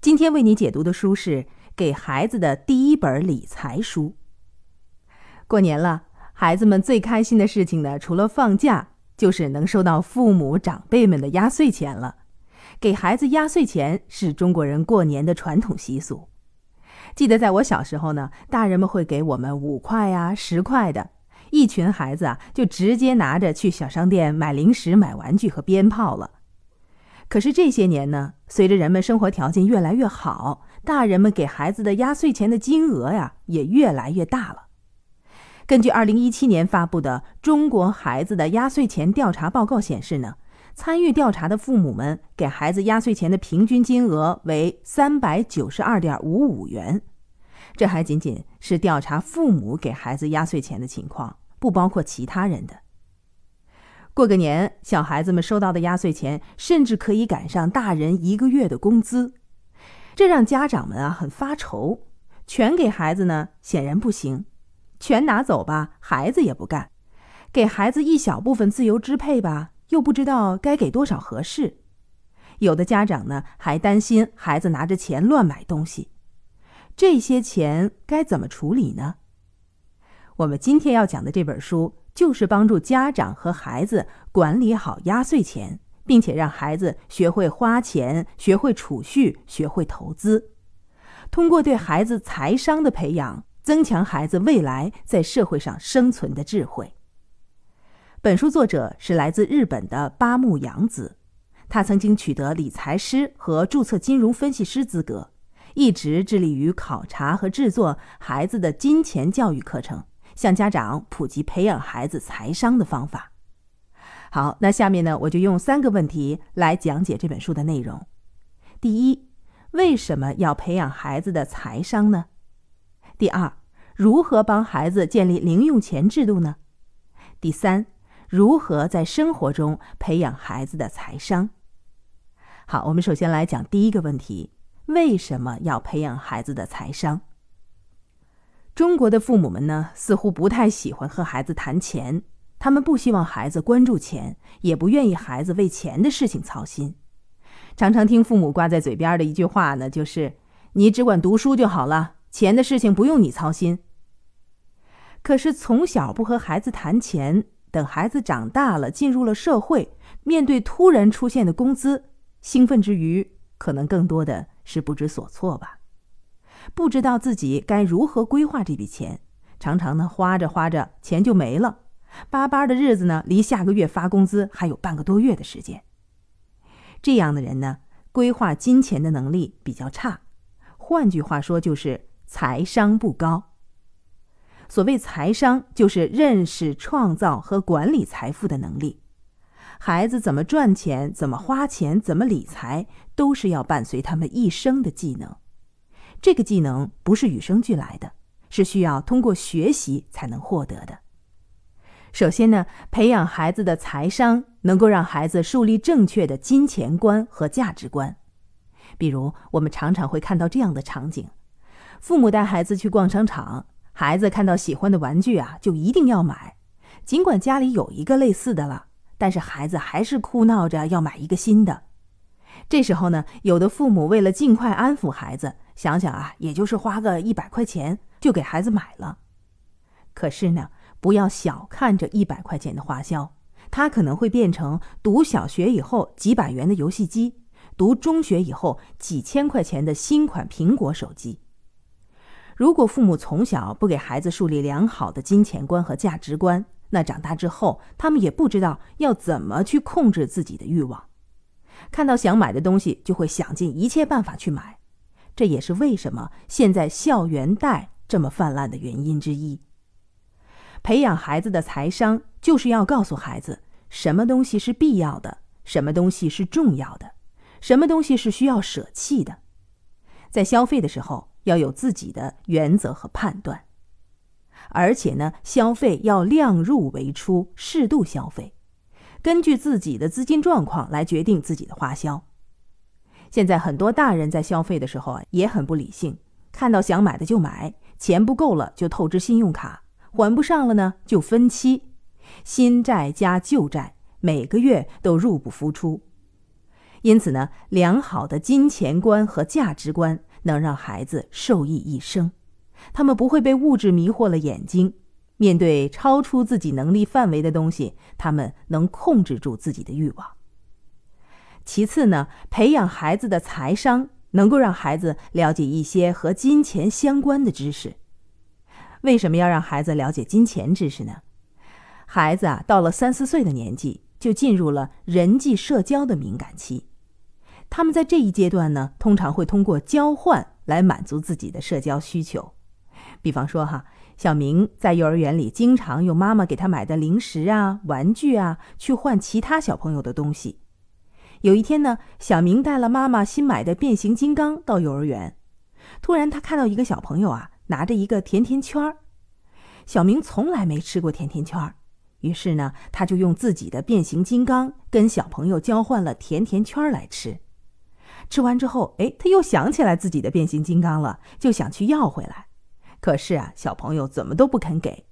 今天为你解读的书是《给孩子的第一本理财书》。过年了，孩子们最开心的事情呢，除了放假，就是能收到父母长辈们的压岁钱了。给孩子压岁钱是中国人过年的传统习俗。记得在我小时候呢，大人们会给我们五块呀、十块的，一群孩子啊，就直接拿着去小商店买零食、买玩具和鞭炮了。可是这些年呢？随着人们生活条件越来越好，大人们给孩子的压岁钱的金额呀也越来越大了。根据二零一七年发布的《中国孩子的压岁钱调查报告》显示呢，参与调查的父母们给孩子压岁钱的平均金额为三百九十二点五五元，这还仅仅是调查父母给孩子压岁钱的情况，不包括其他人的。过个年，小孩子们收到的压岁钱甚至可以赶上大人一个月的工资，这让家长们啊很发愁。全给孩子呢，显然不行；全拿走吧，孩子也不干。给孩子一小部分自由支配吧，又不知道该给多少合适。有的家长呢，还担心孩子拿着钱乱买东西。这些钱该怎么处理呢？我们今天要讲的这本书。就是帮助家长和孩子管理好压岁钱，并且让孩子学会花钱、学会储蓄、学会投资，通过对孩子财商的培养，增强孩子未来在社会上生存的智慧。本书作者是来自日本的八木洋子，他曾经取得理财师和注册金融分析师资格，一直致力于考察和制作孩子的金钱教育课程。向家长普及培养孩子财商的方法。好，那下面呢，我就用三个问题来讲解这本书的内容。第一，为什么要培养孩子的财商呢？第二，如何帮孩子建立零用钱制度呢？第三，如何在生活中培养孩子的财商？好，我们首先来讲第一个问题：为什么要培养孩子的财商？中国的父母们呢，似乎不太喜欢和孩子谈钱，他们不希望孩子关注钱，也不愿意孩子为钱的事情操心。常常听父母挂在嘴边的一句话呢，就是“你只管读书就好了，钱的事情不用你操心。”可是从小不和孩子谈钱，等孩子长大了进入了社会，面对突然出现的工资，兴奋之余，可能更多的是不知所措吧。不知道自己该如何规划这笔钱，常常呢花着花着钱就没了。巴巴的日子呢，离下个月发工资还有半个多月的时间。这样的人呢，规划金钱的能力比较差，换句话说就是财商不高。所谓财商，就是认识、创造和管理财富的能力。孩子怎么赚钱、怎么花钱、怎么理财，都是要伴随他们一生的技能。这个技能不是与生俱来的，是需要通过学习才能获得的。首先呢，培养孩子的财商，能够让孩子树立正确的金钱观和价值观。比如，我们常常会看到这样的场景：父母带孩子去逛商场，孩子看到喜欢的玩具啊，就一定要买，尽管家里有一个类似的了，但是孩子还是哭闹着要买一个新的。这时候呢，有的父母为了尽快安抚孩子，想想啊，也就是花个一百块钱就给孩子买了。可是呢，不要小看这一百块钱的花销，它可能会变成读小学以后几百元的游戏机，读中学以后几千块钱的新款苹果手机。如果父母从小不给孩子树立良好的金钱观和价值观，那长大之后他们也不知道要怎么去控制自己的欲望。看到想买的东西，就会想尽一切办法去买，这也是为什么现在校园贷这么泛滥的原因之一。培养孩子的财商，就是要告诉孩子什么东西是必要的，什么东西是重要的，什么东西是需要舍弃的。在消费的时候，要有自己的原则和判断，而且呢，消费要量入为出，适度消费。根据自己的资金状况来决定自己的花销。现在很多大人在消费的时候啊，也很不理性，看到想买的就买，钱不够了就透支信用卡，还不上了呢就分期，新债加旧债，每个月都入不敷出。因此呢，良好的金钱观和价值观能让孩子受益一生，他们不会被物质迷惑了眼睛。面对超出自己能力范围的东西，他们能控制住自己的欲望。其次呢，培养孩子的财商，能够让孩子了解一些和金钱相关的知识。为什么要让孩子了解金钱知识呢？孩子啊，到了三四岁的年纪，就进入了人际社交的敏感期。他们在这一阶段呢，通常会通过交换来满足自己的社交需求。比方说哈。小明在幼儿园里经常用妈妈给他买的零食啊、玩具啊去换其他小朋友的东西。有一天呢，小明带了妈妈新买的变形金刚到幼儿园，突然他看到一个小朋友啊拿着一个甜甜圈儿。小明从来没吃过甜甜圈，于是呢他就用自己的变形金刚跟小朋友交换了甜甜圈来吃。吃完之后，哎，他又想起来自己的变形金刚了，就想去要回来。可是啊，小朋友怎么都不肯给，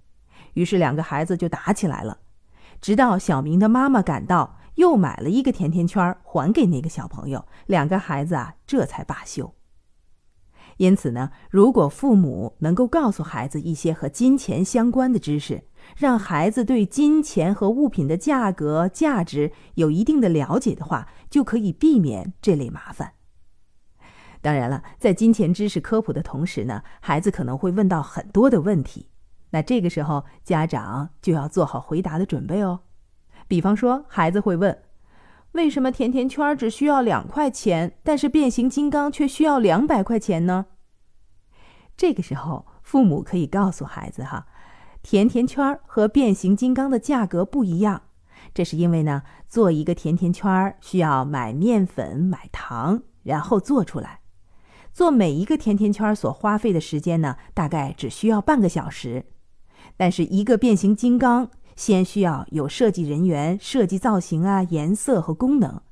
于是两个孩子就打起来了。直到小明的妈妈赶到，又买了一个甜甜圈还给那个小朋友，两个孩子啊这才罢休。因此呢，如果父母能够告诉孩子一些和金钱相关的知识，让孩子对金钱和物品的价格、价值有一定的了解的话，就可以避免这类麻烦。当然了，在金钱知识科普的同时呢，孩子可能会问到很多的问题，那这个时候家长就要做好回答的准备哦。比方说，孩子会问：“为什么甜甜圈只需要两块钱，但是变形金刚却需要两百块钱呢？”这个时候，父母可以告诉孩子哈，甜甜圈和变形金刚的价格不一样，这是因为呢，做一个甜甜圈需要买面粉、买糖，然后做出来。做每一个甜甜圈所花费的时间呢，大概只需要半个小时。但是一个变形金刚，先需要有设计人员设计造型啊、颜色和功能，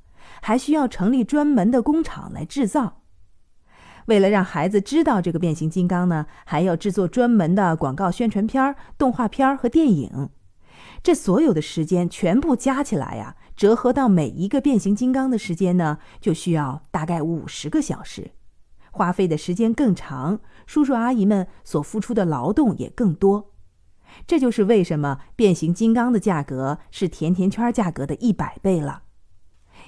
还需要成立专门的工厂来制造。为了让孩子知道这个变形金刚呢，还要制作专门的广告宣传片、动画片和电影。这所有的时间全部加起来呀，折合到每一个变形金刚的时间呢，就需要大概五十个小时。花费的时间更长，叔叔阿姨们所付出的劳动也更多，这就是为什么变形金刚的价格是甜甜圈价格的一百倍了。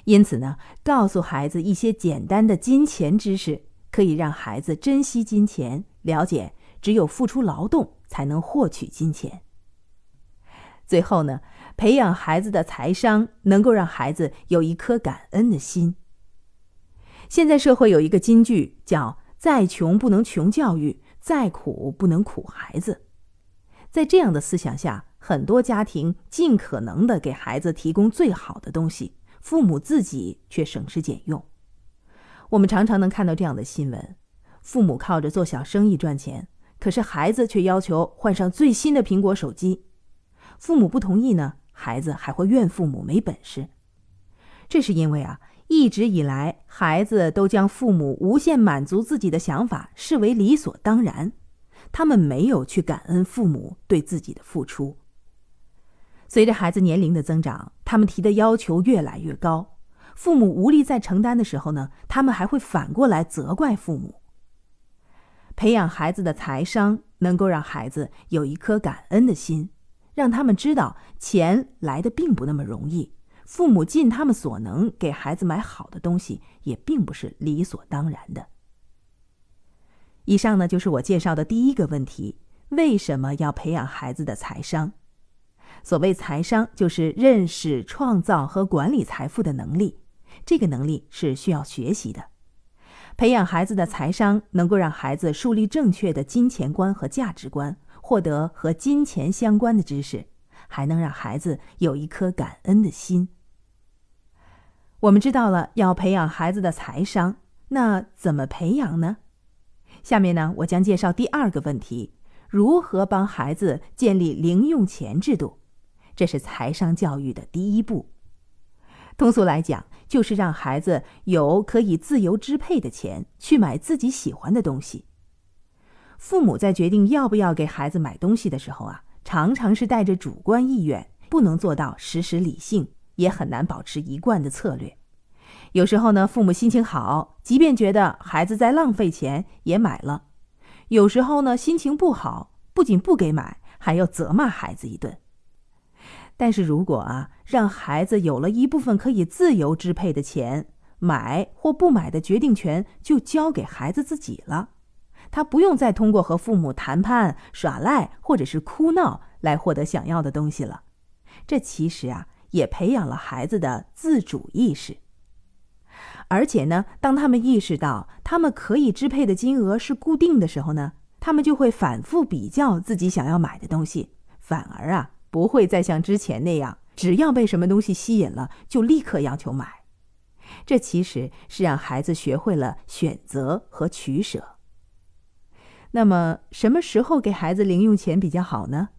因此呢，告诉孩子一些简单的金钱知识，可以让孩子珍惜金钱，了解只有付出劳动才能获取金钱。最后呢，培养孩子的财商，能够让孩子有一颗感恩的心。现在社会有一个金句，叫“再穷不能穷教育，再苦不能苦孩子”。在这样的思想下，很多家庭尽可能的给孩子提供最好的东西，父母自己却省吃俭用。我们常常能看到这样的新闻：父母靠着做小生意赚钱，可是孩子却要求换上最新的苹果手机，父母不同意呢，孩子还会怨父母没本事。这是因为啊。一直以来，孩子都将父母无限满足自己的想法视为理所当然，他们没有去感恩父母对自己的付出。随着孩子年龄的增长，他们提的要求越来越高，父母无力再承担的时候呢，他们还会反过来责怪父母。培养孩子的财商，能够让孩子有一颗感恩的心，让他们知道钱来的并不那么容易。父母尽他们所能给孩子买好的东西，也并不是理所当然的。以上呢，就是我介绍的第一个问题：为什么要培养孩子的财商？所谓财商，就是认识、创造和管理财富的能力。这个能力是需要学习的。培养孩子的财商，能够让孩子树立正确的金钱观和价值观，获得和金钱相关的知识，还能让孩子有一颗感恩的心。我们知道了要培养孩子的财商，那怎么培养呢？下面呢，我将介绍第二个问题：如何帮孩子建立零用钱制度？这是财商教育的第一步。通俗来讲，就是让孩子有可以自由支配的钱去买自己喜欢的东西。父母在决定要不要给孩子买东西的时候啊，常常是带着主观意愿，不能做到时时理性。也很难保持一贯的策略。有时候呢，父母心情好，即便觉得孩子在浪费钱，也买了；有时候呢，心情不好，不仅不给买，还要责骂孩子一顿。但是如果啊，让孩子有了一部分可以自由支配的钱，买或不买的决定权就交给孩子自己了，他不用再通过和父母谈判、耍赖或者是哭闹来获得想要的东西了。这其实啊。也培养了孩子的自主意识。而且呢，当他们意识到他们可以支配的金额是固定的时候呢，他们就会反复比较自己想要买的东西，反而啊不会再像之前那样，只要被什么东西吸引了就立刻要求买。这其实是让孩子学会了选择和取舍。那么，什么时候给孩子零用钱比较好呢？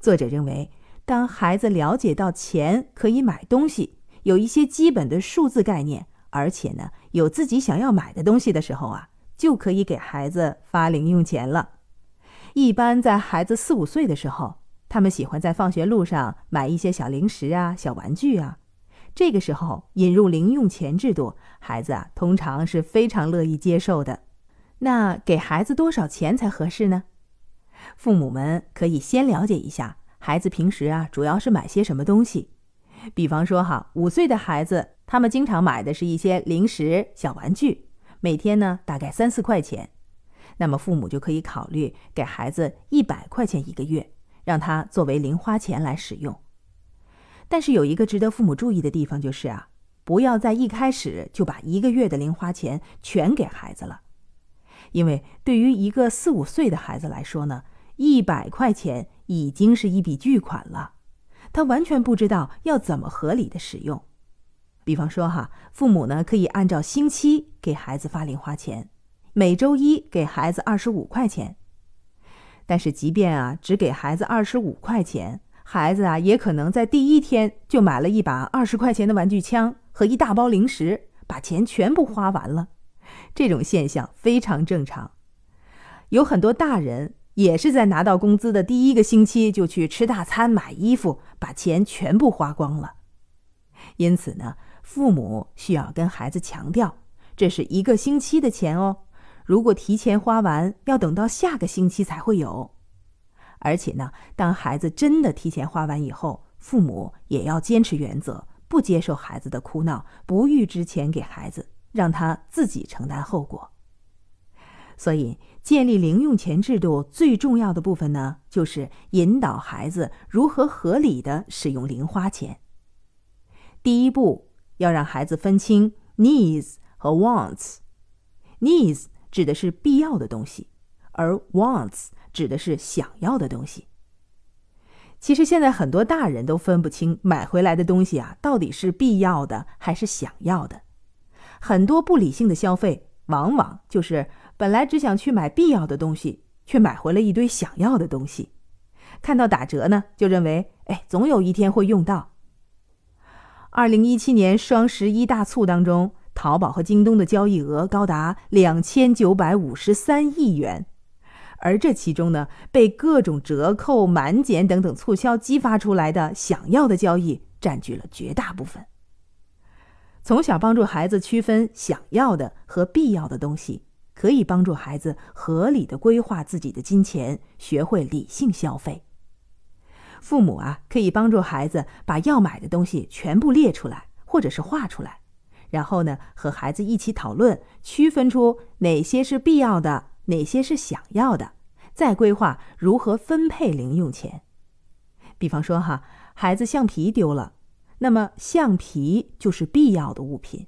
作者认为。当孩子了解到钱可以买东西，有一些基本的数字概念，而且呢有自己想要买的东西的时候啊，就可以给孩子发零用钱了。一般在孩子四五岁的时候，他们喜欢在放学路上买一些小零食啊、小玩具啊，这个时候引入零用钱制度，孩子啊通常是非常乐意接受的。那给孩子多少钱才合适呢？父母们可以先了解一下。孩子平时啊，主要是买些什么东西？比方说哈，五岁的孩子，他们经常买的是一些零食、小玩具，每天呢大概三四块钱。那么父母就可以考虑给孩子一百块钱一个月，让他作为零花钱来使用。但是有一个值得父母注意的地方就是啊，不要在一开始就把一个月的零花钱全给孩子了，因为对于一个四五岁的孩子来说呢，一百块钱。已经是一笔巨款了，他完全不知道要怎么合理的使用。比方说，哈，父母呢可以按照星期给孩子发零花钱，每周一给孩子二十五块钱。但是，即便啊只给孩子二十五块钱，孩子啊也可能在第一天就买了一把二十块钱的玩具枪和一大包零食，把钱全部花完了。这种现象非常正常，有很多大人。也是在拿到工资的第一个星期就去吃大餐、买衣服，把钱全部花光了。因此呢，父母需要跟孩子强调，这是一个星期的钱哦。如果提前花完，要等到下个星期才会有。而且呢，当孩子真的提前花完以后，父母也要坚持原则，不接受孩子的哭闹，不预支钱给孩子，让他自己承担后果。所以，建立零用钱制度最重要的部分呢，就是引导孩子如何合理的使用零花钱。第一步，要让孩子分清 needs 和 wants。needs 指的是必要的东西，而 wants 指的是想要的东西。其实现在很多大人都分不清买回来的东西啊，到底是必要的还是想要的。很多不理性的消费，往往就是。本来只想去买必要的东西，却买回了一堆想要的东西。看到打折呢，就认为哎，总有一天会用到。二零一七年双十一大促当中，淘宝和京东的交易额高达两千九百五十三亿元，而这其中呢，被各种折扣、满减等等促销激发出来的想要的交易占据了绝大部分。从小帮助孩子区分想要的和必要的东西。可以帮助孩子合理的规划自己的金钱，学会理性消费。父母啊，可以帮助孩子把要买的东西全部列出来，或者是画出来，然后呢，和孩子一起讨论，区分出哪些是必要的，哪些是想要的，再规划如何分配零用钱。比方说哈，孩子橡皮丢了，那么橡皮就是必要的物品。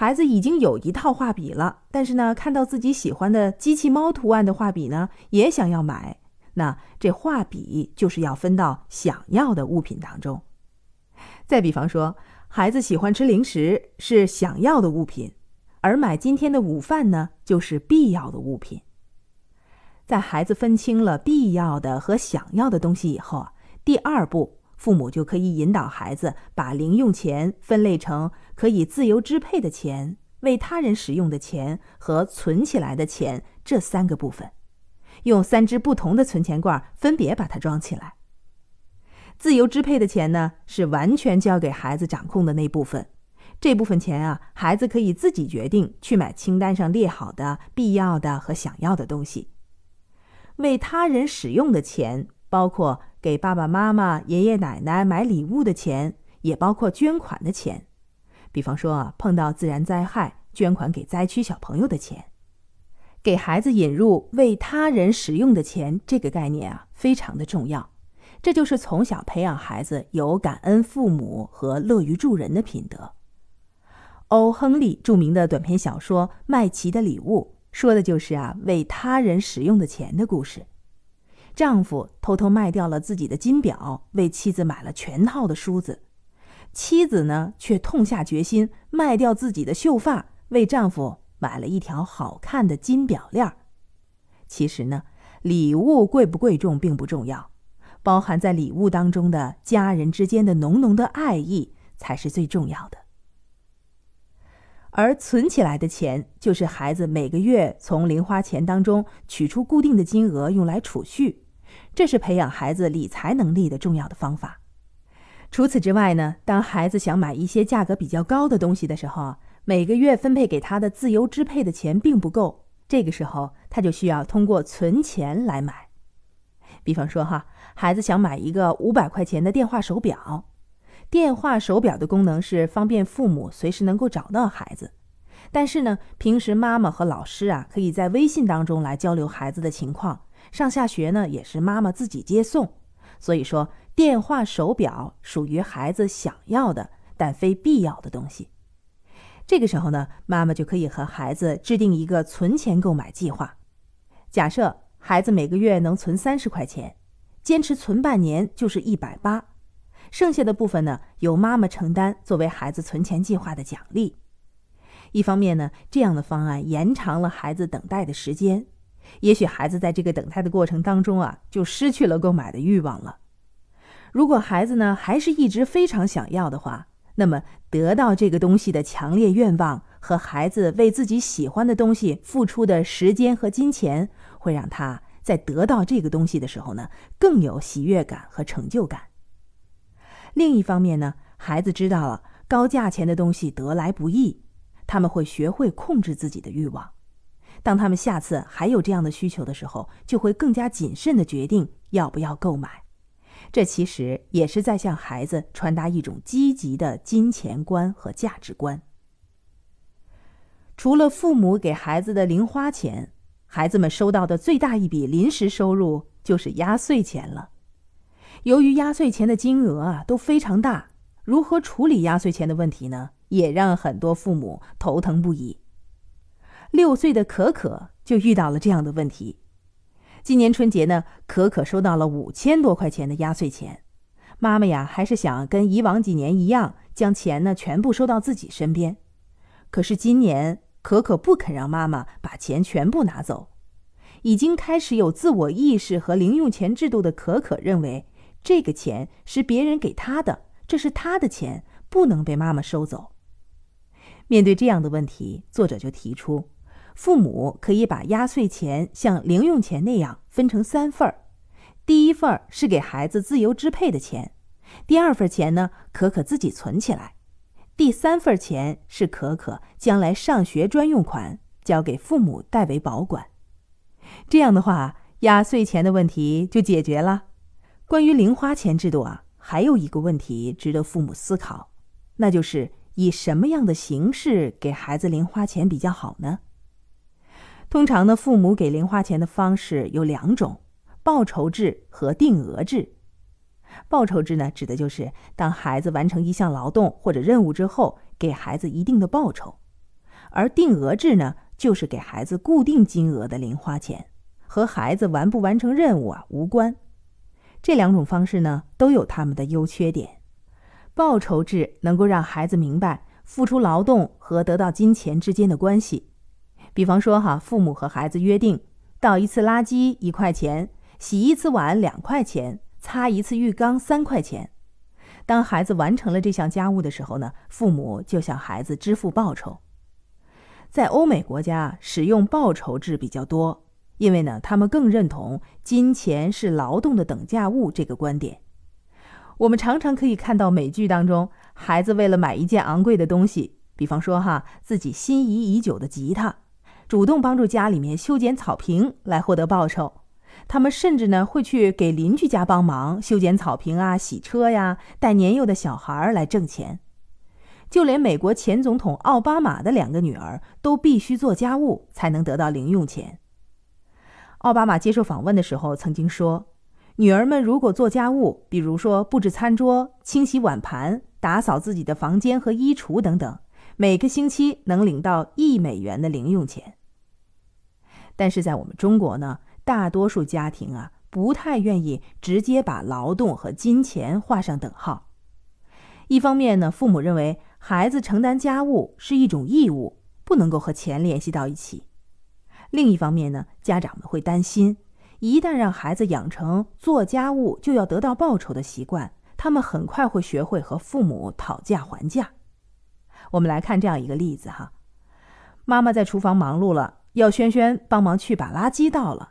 孩子已经有一套画笔了，但是呢，看到自己喜欢的机器猫图案的画笔呢，也想要买。那这画笔就是要分到想要的物品当中。再比方说，孩子喜欢吃零食是想要的物品，而买今天的午饭呢，就是必要的物品。在孩子分清了必要的和想要的东西以后啊，第二步，父母就可以引导孩子把零用钱分类成。可以自由支配的钱、为他人使用的钱和存起来的钱这三个部分，用三只不同的存钱罐分别把它装起来。自由支配的钱呢，是完全交给孩子掌控的那部分，这部分钱啊，孩子可以自己决定去买清单上列好的必要的和想要的东西。为他人使用的钱，包括给爸爸妈妈、爷爷奶奶买礼物的钱，也包括捐款的钱。比方说啊，碰到自然灾害，捐款给灾区小朋友的钱，给孩子引入为他人使用的钱这个概念啊，非常的重要。这就是从小培养孩子有感恩父母和乐于助人的品德。欧·亨利著名的短篇小说《麦琪的礼物》，说的就是啊，为他人使用的钱的故事。丈夫偷偷卖掉了自己的金表，为妻子买了全套的梳子。妻子呢，却痛下决心卖掉自己的秀发，为丈夫买了一条好看的金表链。其实呢，礼物贵不贵重并不重要，包含在礼物当中的家人之间的浓浓的爱意才是最重要的。而存起来的钱，就是孩子每个月从零花钱当中取出固定的金额用来储蓄，这是培养孩子理财能力的重要的方法。除此之外呢，当孩子想买一些价格比较高的东西的时候啊，每个月分配给他的自由支配的钱并不够。这个时候，他就需要通过存钱来买。比方说哈，孩子想买一个五百块钱的电话手表。电话手表的功能是方便父母随时能够找到孩子。但是呢，平时妈妈和老师啊，可以在微信当中来交流孩子的情况。上下学呢，也是妈妈自己接送。所以说。电话手表属于孩子想要的但非必要的东西。这个时候呢，妈妈就可以和孩子制定一个存钱购买计划。假设孩子每个月能存三十块钱，坚持存半年就是一百八，剩下的部分呢由妈妈承担，作为孩子存钱计划的奖励。一方面呢，这样的方案延长了孩子等待的时间，也许孩子在这个等待的过程当中啊，就失去了购买的欲望了。如果孩子呢还是一直非常想要的话，那么得到这个东西的强烈愿望和孩子为自己喜欢的东西付出的时间和金钱，会让他在得到这个东西的时候呢更有喜悦感和成就感。另一方面呢，孩子知道了高价钱的东西得来不易，他们会学会控制自己的欲望。当他们下次还有这样的需求的时候，就会更加谨慎的决定要不要购买。这其实也是在向孩子传达一种积极的金钱观和价值观。除了父母给孩子的零花钱，孩子们收到的最大一笔临时收入就是压岁钱了。由于压岁钱的金额啊都非常大，如何处理压岁钱的问题呢，也让很多父母头疼不已。六岁的可可就遇到了这样的问题。今年春节呢，可可收到了五千多块钱的压岁钱。妈妈呀，还是想跟以往几年一样，将钱呢全部收到自己身边。可是今年，可可不肯让妈妈把钱全部拿走。已经开始有自我意识和零用钱制度的可可认为，这个钱是别人给他的，这是他的钱，不能被妈妈收走。面对这样的问题，作者就提出。父母可以把压岁钱像零用钱那样分成三份儿，第一份儿是给孩子自由支配的钱，第二份钱呢可可自己存起来，第三份钱是可可将来上学专用款，交给父母代为保管。这样的话，压岁钱的问题就解决了。关于零花钱制度啊，还有一个问题值得父母思考，那就是以什么样的形式给孩子零花钱比较好呢？通常呢，父母给零花钱的方式有两种：报酬制和定额制。报酬制呢，指的就是当孩子完成一项劳动或者任务之后，给孩子一定的报酬；而定额制呢，就是给孩子固定金额的零花钱，和孩子完不完成任务啊无关。这两种方式呢，都有他们的优缺点。报酬制能够让孩子明白付出劳动和得到金钱之间的关系。比方说，哈，父母和孩子约定，倒一次垃圾一块钱，洗一次碗两块钱，擦一次浴缸三块钱。当孩子完成了这项家务的时候呢，父母就向孩子支付报酬。在欧美国家，使用报酬制比较多，因为呢，他们更认同金钱是劳动的等价物这个观点。我们常常可以看到美剧当中，孩子为了买一件昂贵的东西，比方说哈，自己心仪已久的吉他。主动帮助家里面修剪草坪来获得报酬，他们甚至呢会去给邻居家帮忙修剪草坪啊、洗车呀、带年幼的小孩来挣钱。就连美国前总统奥巴马的两个女儿都必须做家务才能得到零用钱。奥巴马接受访问的时候曾经说：“女儿们如果做家务，比如说布置餐桌、清洗碗盘、打扫自己的房间和衣橱等等，每个星期能领到一美元的零用钱。”但是在我们中国呢，大多数家庭啊不太愿意直接把劳动和金钱画上等号。一方面呢，父母认为孩子承担家务是一种义务，不能够和钱联系到一起；另一方面呢，家长们会担心，一旦让孩子养成做家务就要得到报酬的习惯，他们很快会学会和父母讨价还价。我们来看这样一个例子哈，妈妈在厨房忙碌了。要轩轩帮忙去把垃圾倒了，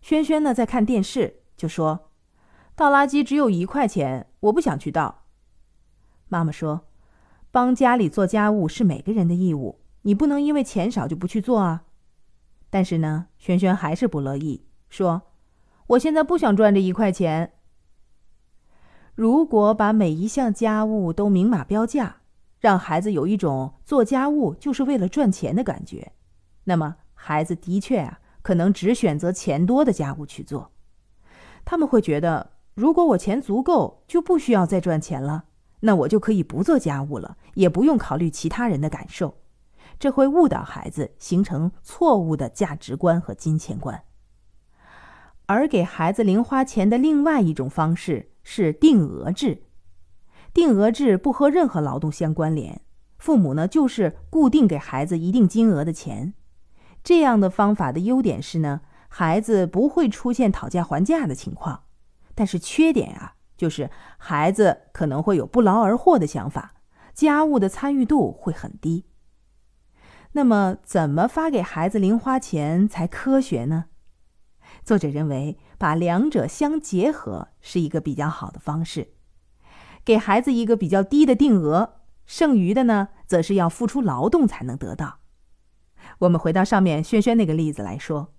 轩轩呢在看电视，就说：“倒垃圾只有一块钱，我不想去倒。”妈妈说：“帮家里做家务是每个人的义务，你不能因为钱少就不去做啊。”但是呢，轩轩还是不乐意，说：“我现在不想赚这一块钱。如果把每一项家务都明码标价，让孩子有一种做家务就是为了赚钱的感觉，那么。”孩子的确啊，可能只选择钱多的家务去做。他们会觉得，如果我钱足够，就不需要再赚钱了，那我就可以不做家务了，也不用考虑其他人的感受。这会误导孩子，形成错误的价值观和金钱观。而给孩子零花钱的另外一种方式是定额制。定额制不和任何劳动相关联，父母呢就是固定给孩子一定金额的钱。这样的方法的优点是呢，孩子不会出现讨价还价的情况，但是缺点啊，就是孩子可能会有不劳而获的想法，家务的参与度会很低。那么，怎么发给孩子零花钱才科学呢？作者认为，把两者相结合是一个比较好的方式，给孩子一个比较低的定额，剩余的呢，则是要付出劳动才能得到。我们回到上面轩轩那个例子来说，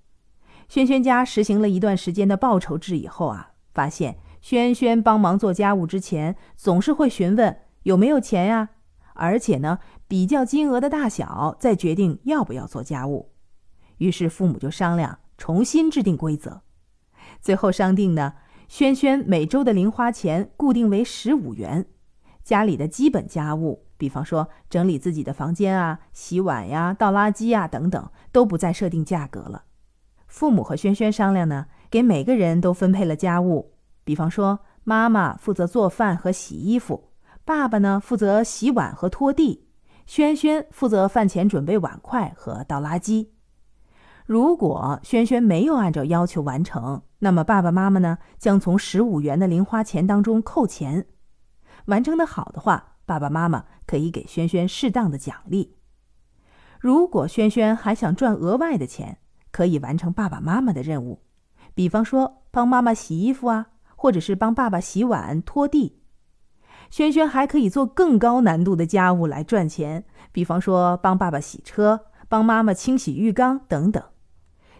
轩轩家实行了一段时间的报酬制以后啊，发现轩轩帮忙做家务之前总是会询问有没有钱呀，而且呢比较金额的大小，再决定要不要做家务。于是父母就商量重新制定规则，最后商定呢，轩轩每周的零花钱固定为十五元，家里的基本家务。比方说，整理自己的房间啊、洗碗呀、倒垃圾呀等等，都不再设定价格了。父母和轩轩商量呢，给每个人都分配了家务。比方说，妈妈负责做饭和洗衣服，爸爸呢负责洗碗和拖地，轩轩负责饭前准备碗筷和倒垃圾。如果轩轩没有按照要求完成，那么爸爸妈妈呢将从十五元的零花钱当中扣钱。完成的好的话。爸爸妈妈可以给轩轩适当的奖励。如果轩轩还想赚额外的钱，可以完成爸爸妈妈的任务，比方说帮妈妈洗衣服啊，或者是帮爸爸洗碗、拖地。轩轩还可以做更高难度的家务来赚钱，比方说帮爸爸洗车、帮妈妈清洗浴缸等等。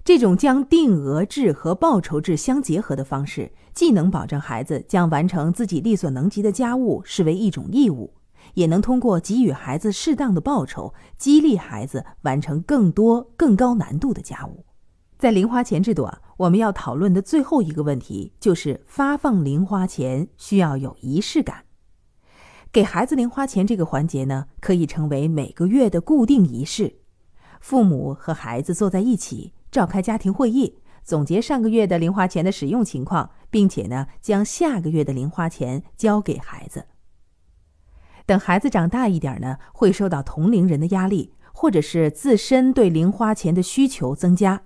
这种将定额制和报酬制相结合的方式，既能保证孩子将完成自己力所能及的家务视为一种义务。也能通过给予孩子适当的报酬，激励孩子完成更多、更高难度的家务。在零花钱制度，啊，我们要讨论的最后一个问题就是发放零花钱需要有仪式感。给孩子零花钱这个环节呢，可以成为每个月的固定仪式。父母和孩子坐在一起，召开家庭会议，总结上个月的零花钱的使用情况，并且呢，将下个月的零花钱交给孩子。等孩子长大一点呢，会受到同龄人的压力，或者是自身对零花钱的需求增加。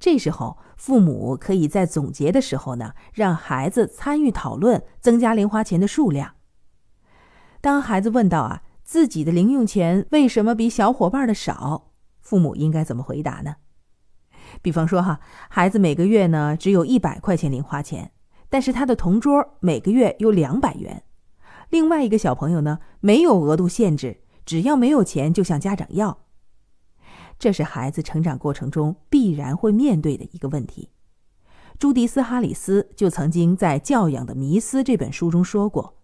这时候，父母可以在总结的时候呢，让孩子参与讨论，增加零花钱的数量。当孩子问到啊，自己的零用钱为什么比小伙伴的少，父母应该怎么回答呢？比方说哈，孩子每个月呢只有一百块钱零花钱，但是他的同桌每个月有两百元。另外一个小朋友呢，没有额度限制，只要没有钱就向家长要。这是孩子成长过程中必然会面对的一个问题。朱迪斯·哈里斯就曾经在《教养的迷思》这本书中说过，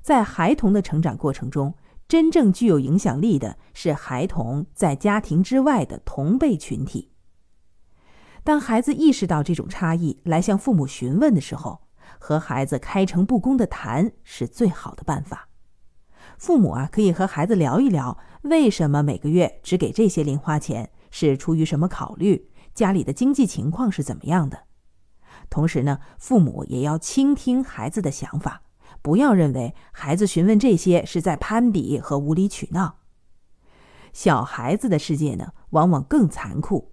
在孩童的成长过程中，真正具有影响力的是孩童在家庭之外的同辈群体。当孩子意识到这种差异，来向父母询问的时候。和孩子开诚布公的谈是最好的办法。父母啊，可以和孩子聊一聊，为什么每个月只给这些零花钱，是出于什么考虑，家里的经济情况是怎么样的。同时呢，父母也要倾听孩子的想法，不要认为孩子询问这些是在攀比和无理取闹。小孩子的世界呢，往往更残酷，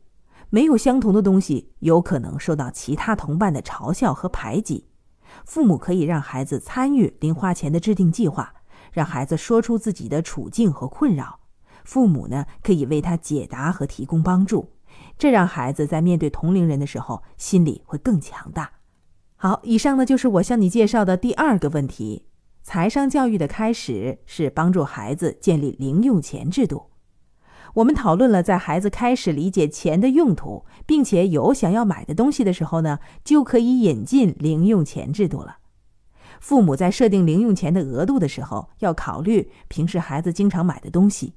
没有相同的东西，有可能受到其他同伴的嘲笑和排挤。父母可以让孩子参与零花钱的制定计划，让孩子说出自己的处境和困扰，父母呢可以为他解答和提供帮助，这让孩子在面对同龄人的时候心里会更强大。好，以上呢就是我向你介绍的第二个问题，财商教育的开始是帮助孩子建立零用钱制度。我们讨论了，在孩子开始理解钱的用途，并且有想要买的东西的时候呢，就可以引进零用钱制度了。父母在设定零用钱的额度的时候，要考虑平时孩子经常买的东西。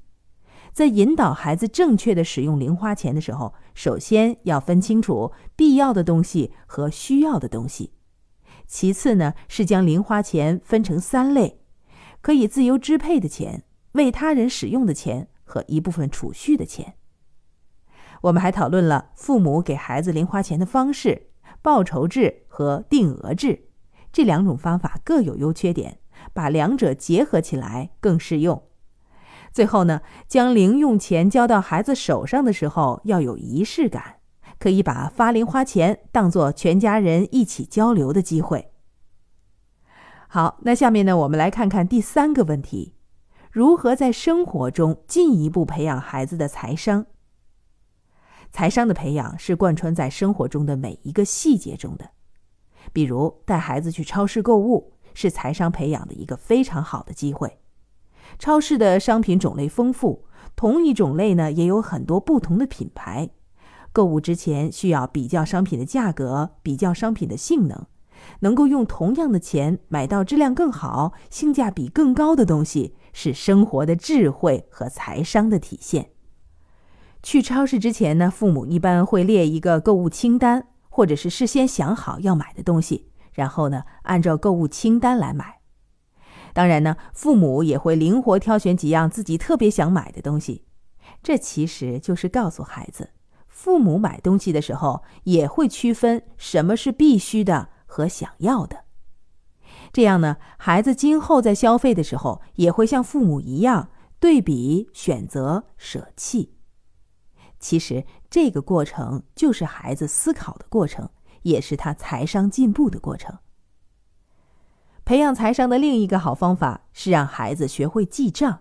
在引导孩子正确的使用零花钱的时候，首先要分清楚必要的东西和需要的东西。其次呢，是将零花钱分成三类：可以自由支配的钱，为他人使用的钱。和一部分储蓄的钱。我们还讨论了父母给孩子零花钱的方式：报酬制和定额制。这两种方法各有优缺点，把两者结合起来更适用。最后呢，将零用钱交到孩子手上的时候要有仪式感，可以把发零花钱当做全家人一起交流的机会。好，那下面呢，我们来看看第三个问题。如何在生活中进一步培养孩子的财商？财商的培养是贯穿在生活中的每一个细节中的，比如带孩子去超市购物，是财商培养的一个非常好的机会。超市的商品种类丰富，同一种类呢也有很多不同的品牌。购物之前需要比较商品的价格，比较商品的性能，能够用同样的钱买到质量更好、性价比更高的东西。是生活的智慧和财商的体现。去超市之前呢，父母一般会列一个购物清单，或者是事先想好要买的东西，然后呢，按照购物清单来买。当然呢，父母也会灵活挑选几样自己特别想买的东西。这其实就是告诉孩子，父母买东西的时候也会区分什么是必须的和想要的。这样呢，孩子今后在消费的时候也会像父母一样对比、选择、舍弃。其实这个过程就是孩子思考的过程，也是他财商进步的过程。培养财商的另一个好方法是让孩子学会记账，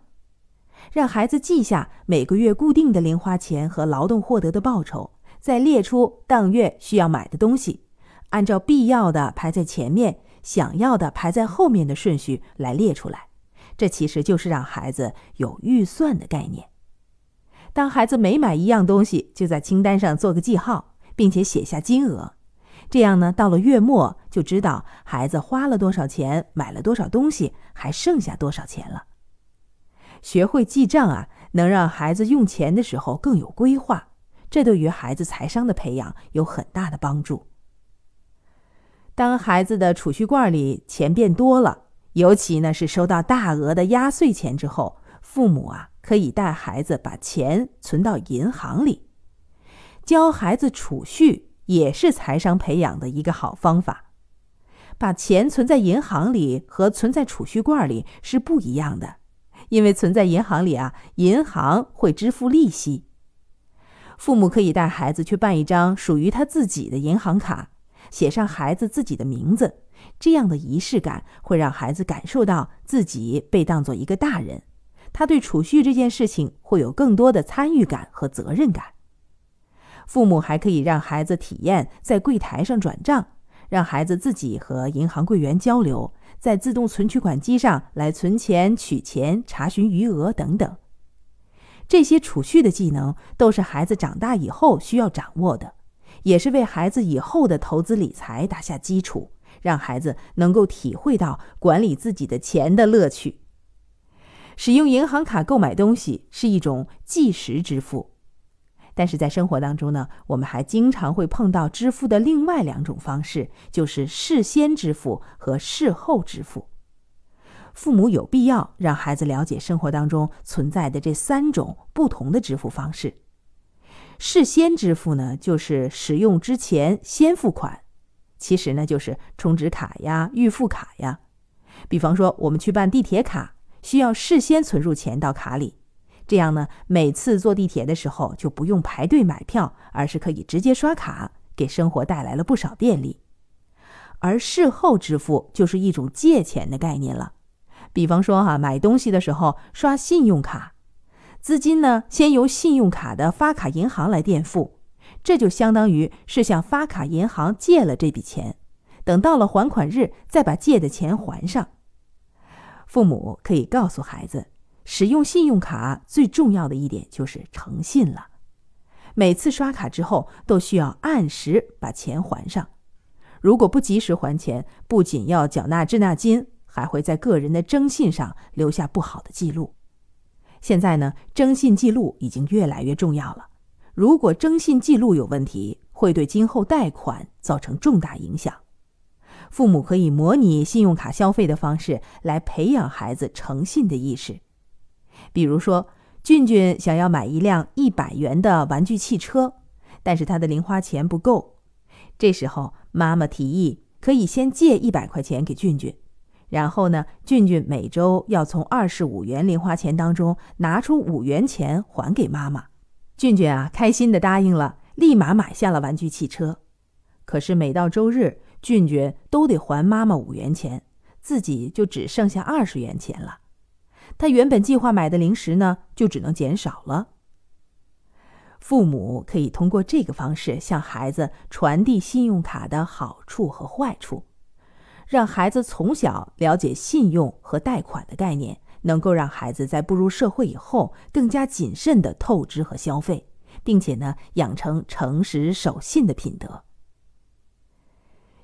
让孩子记下每个月固定的零花钱和劳动获得的报酬，再列出当月需要买的东西，按照必要的排在前面。想要的排在后面的顺序来列出来，这其实就是让孩子有预算的概念。当孩子每买一样东西，就在清单上做个记号，并且写下金额。这样呢，到了月末就知道孩子花了多少钱，买了多少东西，还剩下多少钱了。学会记账啊，能让孩子用钱的时候更有规划，这对于孩子财商的培养有很大的帮助。当孩子的储蓄罐里钱变多了，尤其呢是收到大额的压岁钱之后，父母啊可以带孩子把钱存到银行里，教孩子储蓄也是财商培养的一个好方法。把钱存在银行里和存在储蓄罐里是不一样的，因为存在银行里啊，银行会支付利息。父母可以带孩子去办一张属于他自己的银行卡。写上孩子自己的名字，这样的仪式感会让孩子感受到自己被当做一个大人，他对储蓄这件事情会有更多的参与感和责任感。父母还可以让孩子体验在柜台上转账，让孩子自己和银行柜员交流，在自动存取款机上来存钱、取钱、查询余额等等，这些储蓄的技能都是孩子长大以后需要掌握的。也是为孩子以后的投资理财打下基础，让孩子能够体会到管理自己的钱的乐趣。使用银行卡购买东西是一种即时支付，但是在生活当中呢，我们还经常会碰到支付的另外两种方式，就是事先支付和事后支付。父母有必要让孩子了解生活当中存在的这三种不同的支付方式。事先支付呢，就是使用之前先付款，其实呢就是充值卡呀、预付卡呀。比方说，我们去办地铁卡，需要事先存入钱到卡里，这样呢，每次坐地铁的时候就不用排队买票，而是可以直接刷卡，给生活带来了不少便利。而事后支付就是一种借钱的概念了，比方说哈，买东西的时候刷信用卡。资金呢，先由信用卡的发卡银行来垫付，这就相当于是向发卡银行借了这笔钱。等到了还款日，再把借的钱还上。父母可以告诉孩子，使用信用卡最重要的一点就是诚信了。每次刷卡之后，都需要按时把钱还上。如果不及时还钱，不仅要缴纳滞纳金，还会在个人的征信上留下不好的记录。现在呢，征信记录已经越来越重要了。如果征信记录有问题，会对今后贷款造成重大影响。父母可以模拟信用卡消费的方式来培养孩子诚信的意识。比如说，俊俊想要买一辆一百元的玩具汽车，但是他的零花钱不够。这时候，妈妈提议可以先借一百块钱给俊俊。然后呢，俊俊每周要从二十五元零花钱当中拿出五元钱还给妈妈。俊俊啊，开心的答应了，立马买下了玩具汽车。可是每到周日，俊俊都得还妈妈五元钱，自己就只剩下二十元钱了。他原本计划买的零食呢，就只能减少了。父母可以通过这个方式向孩子传递信用卡的好处和坏处。让孩子从小了解信用和贷款的概念，能够让孩子在步入社会以后更加谨慎的透支和消费，并且呢，养成诚实守信的品德。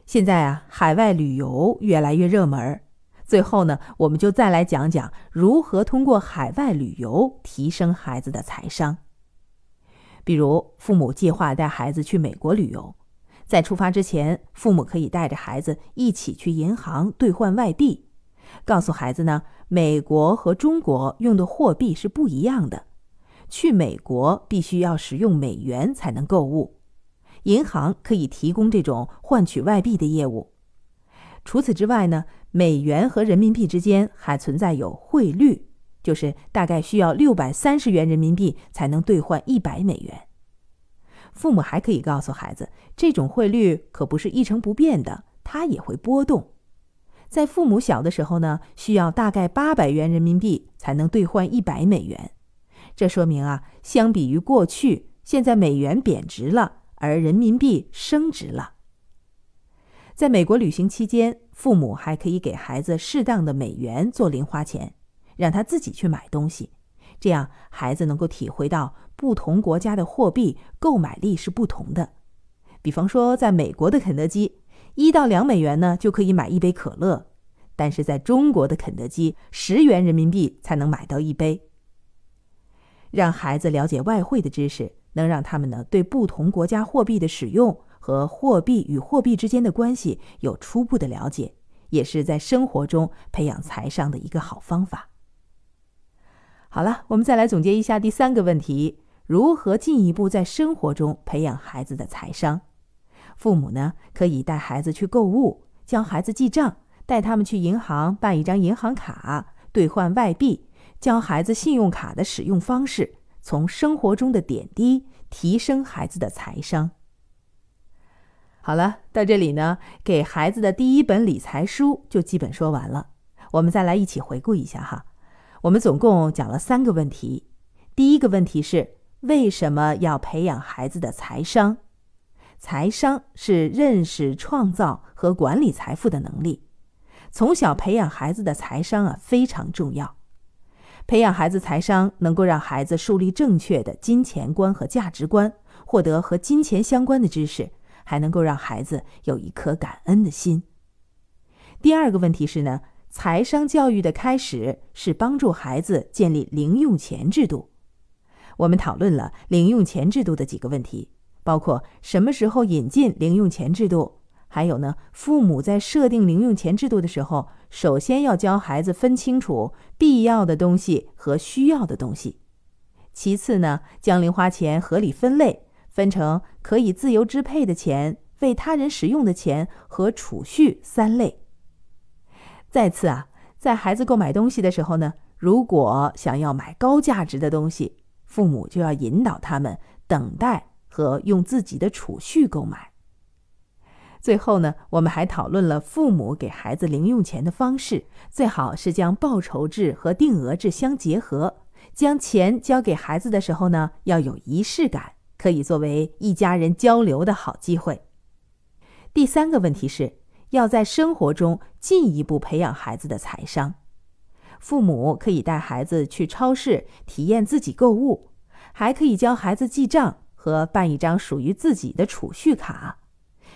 现在啊，海外旅游越来越热门最后呢，我们就再来讲讲如何通过海外旅游提升孩子的财商。比如，父母计划带孩子去美国旅游。在出发之前，父母可以带着孩子一起去银行兑换外币，告诉孩子呢，美国和中国用的货币是不一样的，去美国必须要使用美元才能购物，银行可以提供这种换取外币的业务。除此之外呢，美元和人民币之间还存在有汇率，就是大概需要六百三十元人民币才能兑换一百美元。父母还可以告诉孩子，这种汇率可不是一成不变的，它也会波动。在父母小的时候呢，需要大概八百元人民币才能兑换一百美元，这说明啊，相比于过去，现在美元贬值了，而人民币升值了。在美国旅行期间，父母还可以给孩子适当的美元做零花钱，让他自己去买东西。这样，孩子能够体会到不同国家的货币购买力是不同的。比方说，在美国的肯德基，一到两美元呢就可以买一杯可乐；但是在中国的肯德基，十元人民币才能买到一杯。让孩子了解外汇的知识，能让他们呢对不同国家货币的使用和货币与货币之间的关系有初步的了解，也是在生活中培养财商的一个好方法。好了，我们再来总结一下第三个问题：如何进一步在生活中培养孩子的财商？父母呢，可以带孩子去购物，教孩子记账，带他们去银行办一张银行卡，兑换外币，教孩子信用卡的使用方式，从生活中的点滴提升孩子的财商。好了，到这里呢，给孩子的第一本理财书就基本说完了。我们再来一起回顾一下哈。我们总共讲了三个问题，第一个问题是为什么要培养孩子的财商？财商是认识、创造和管理财富的能力。从小培养孩子的财商啊非常重要。培养孩子财商，能够让孩子树立正确的金钱观和价值观，获得和金钱相关的知识，还能够让孩子有一颗感恩的心。第二个问题是呢？财商教育的开始是帮助孩子建立零用钱制度。我们讨论了零用钱制度的几个问题，包括什么时候引进零用钱制度，还有呢，父母在设定零用钱制度的时候，首先要教孩子分清楚必要的东西和需要的东西。其次呢，将零花钱合理分类，分成可以自由支配的钱、为他人使用的钱和储蓄三类。再次啊，在孩子购买东西的时候呢，如果想要买高价值的东西，父母就要引导他们等待和用自己的储蓄购买。最后呢，我们还讨论了父母给孩子零用钱的方式，最好是将报酬制和定额制相结合。将钱交给孩子的时候呢，要有仪式感，可以作为一家人交流的好机会。第三个问题是。要在生活中进一步培养孩子的财商，父母可以带孩子去超市体验自己购物，还可以教孩子记账和办一张属于自己的储蓄卡。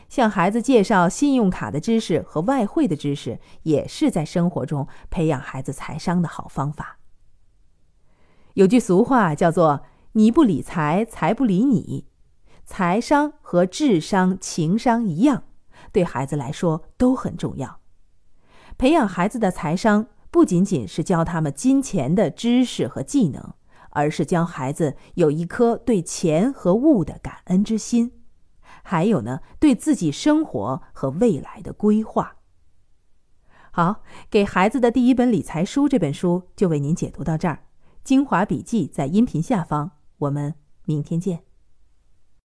向孩子介绍信用卡的知识和外汇的知识，也是在生活中培养孩子财商的好方法。有句俗话叫做“你不理财，财不理你”。财商和智商、情商一样。对孩子来说都很重要。培养孩子的财商，不仅仅是教他们金钱的知识和技能，而是教孩子有一颗对钱和物的感恩之心，还有呢，对自己生活和未来的规划。好，给孩子的第一本理财书这本书就为您解读到这儿，精华笔记在音频下方，我们明天见。